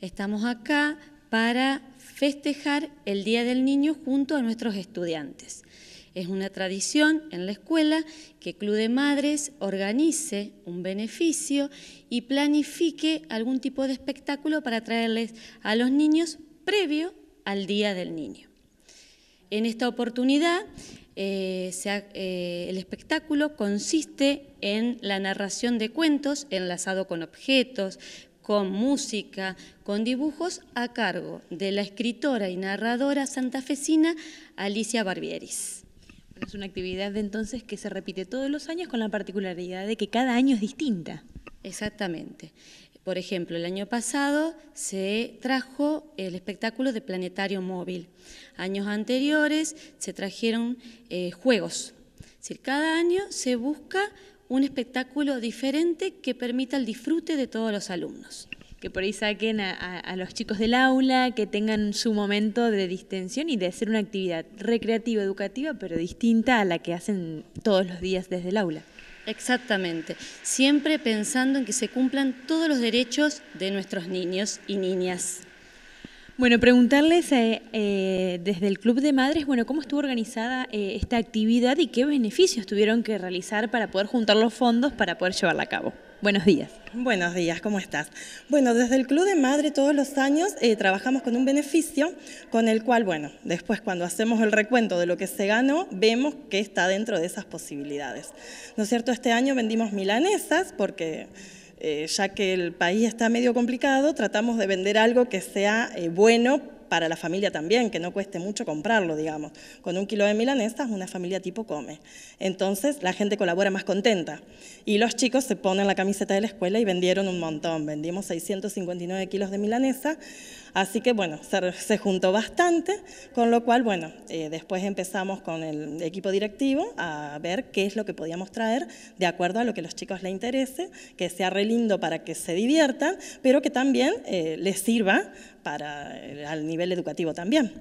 Estamos acá para festejar el Día del Niño junto a nuestros estudiantes. Es una tradición en la escuela que Club de Madres organice un beneficio y planifique algún tipo de espectáculo para traerles a los niños previo al Día del Niño. En esta oportunidad, eh, eh, el espectáculo consiste en la narración de cuentos enlazado con objetos, con música, con dibujos a cargo de la escritora y narradora santafesina Alicia Barbieris. Es una actividad de entonces que se repite todos los años con la particularidad de que cada año es distinta. Exactamente. Por ejemplo, el año pasado se trajo el espectáculo de Planetario Móvil. Años anteriores se trajeron eh, juegos. Es decir, cada año se busca un espectáculo diferente que permita el disfrute de todos los alumnos. Que por ahí saquen a, los chicos del aula, que tengan su momento de distensión y de hacer una actividad recreativa, educativa, pero distinta a la que hacen todos los días desde el aula. Exactamente, siempre pensando en que se cumplan todos los derechos de nuestros niños y niñas. Bueno, preguntarles eh, eh, desde el Club de Madres, bueno, ¿cómo estuvo organizada eh, esta actividad y qué beneficios tuvieron que realizar para poder juntar los fondos para poder llevarla a cabo? Buenos días. Buenos días, ¿cómo estás? Bueno, desde el Club de Madres todos los años trabajamos con un beneficio con el cual, bueno, después cuando hacemos el recuento de lo que se ganó, vemos que está dentro de esas posibilidades. ¿No es cierto? Este año vendimos milanesas porque eh, ya que el país está medio complicado, tratamos de vender algo que sea eh, bueno para la familia también, que no cueste mucho comprarlo, digamos. Con un kilo de milanesas una familia tipo come. Entonces la gente colabora más contenta. Y los chicos se ponen la camiseta de la escuela y vendieron un montón. Vendimos 659 kilos de milanesa Así que bueno, se, juntó bastante, con lo cual, bueno, eh, después empezamos con el equipo directivo a ver qué es lo que podíamos traer de acuerdo a lo que a los chicos les interese, que sea relindo para que se diviertan, pero que también eh, les sirva para eh, al nivel educativo también.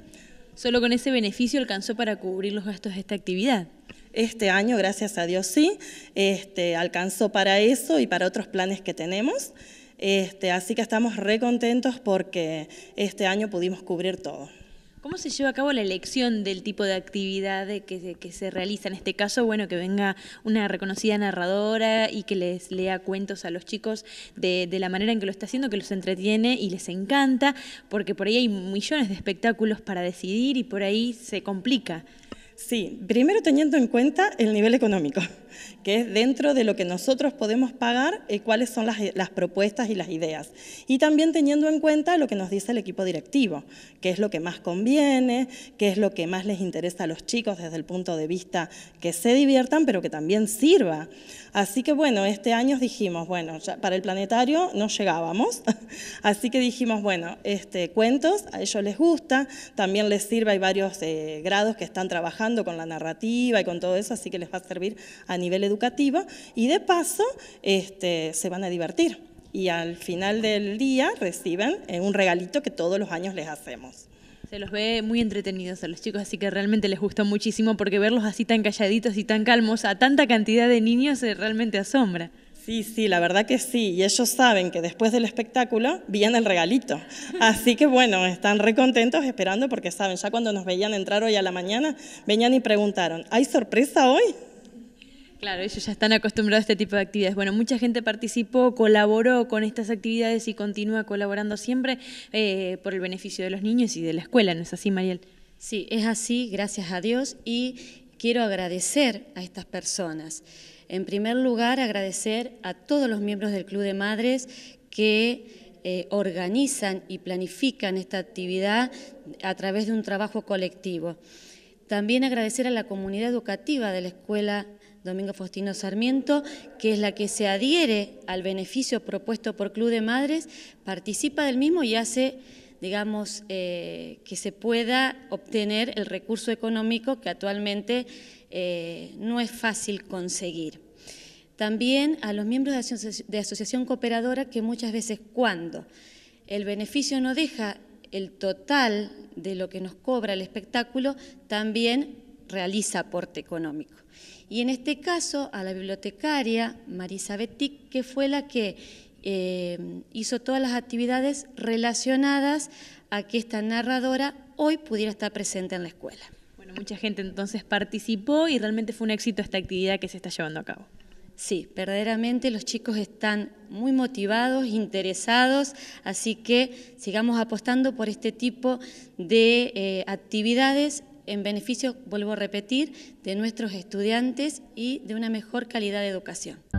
Solo con ese beneficio alcanzó para cubrir los gastos de esta actividad. Este año, gracias a Dios, sí, este, alcanzó para eso y para otros planes que tenemos. Este, así que estamos re contentos porque este año pudimos cubrir todo. ¿Cómo se lleva a cabo la elección del tipo de actividad que se, que se realiza? En este caso, bueno, que venga una reconocida narradora y que les lea cuentos a los chicos de, de, la manera en que lo está haciendo, que los entretiene y les encanta, porque por ahí hay millones de espectáculos para decidir y por ahí se complica. Sí, primero teniendo en cuenta el nivel económico, que es dentro de lo que nosotros podemos pagar, y eh, cuáles son las, propuestas y las ideas. Y también teniendo en cuenta lo que nos dice el equipo directivo, qué es lo que más conviene, qué es lo que más les interesa a los chicos desde el punto de vista que se diviertan, pero que también sirva. Así que bueno, este año dijimos, bueno, para el planetario no llegábamos, así que dijimos, bueno, este, cuentos, a ellos les gusta, también les sirve, hay varios eh, grados que están trabajando con la narrativa y con todo eso, así que les va a servir a nivel educativo. Y de paso, este, se van a divertir. Y al final del día reciben eh, un regalito que todos los años les hacemos. Se los ve muy entretenidos a los chicos, así que realmente les gustó muchísimo porque verlos así tan calladitos y tan calmos a tanta cantidad de niños eh, realmente asombra. Sí, sí, la verdad que sí. Y ellos saben que después del espectáculo viene el regalito. Así que bueno, están recontentos esperando porque saben, ya cuando nos veían entrar hoy a la mañana, venían y preguntaron, ¿hay sorpresa hoy? Claro, ellos ya están acostumbrados a este tipo de actividades. Bueno, mucha gente participó, colaboró con estas actividades y continúa colaborando siempre eh, por el beneficio de los niños y de la escuela, ¿no es así, Mariel? Sí, es así, gracias a Dios. Y quiero agradecer a estas personas. En primer lugar, agradecer a todos los miembros del Club de Madres que eh, organizan y planifican esta actividad a través de un trabajo colectivo. También agradecer a la comunidad educativa de la Escuela Domingo Faustino Sarmiento, que es la que se adhiere al beneficio propuesto por Club de Madres, participa del mismo y hace digamos, eh, que se pueda obtener el recurso económico que actualmente eh, no es fácil conseguir. También a los miembros de, de asociación cooperadora que muchas veces cuando el beneficio no deja el total de lo que nos cobra el espectáculo, también realiza aporte económico. Y en este caso a la bibliotecaria Marisa Betic, que fue la que Em, hizo todas las actividades relacionadas a que esta narradora hoy pudiera estar presente en la escuela. Bueno, mucha gente entonces participó y realmente fue un éxito esta actividad que se está llevando a cabo. Sí, verdaderamente los chicos están muy motivados, interesados, así que sigamos apostando por este tipo de eh, actividades en beneficio, vuelvo a repetir, de nuestros estudiantes y de una mejor calidad de educación.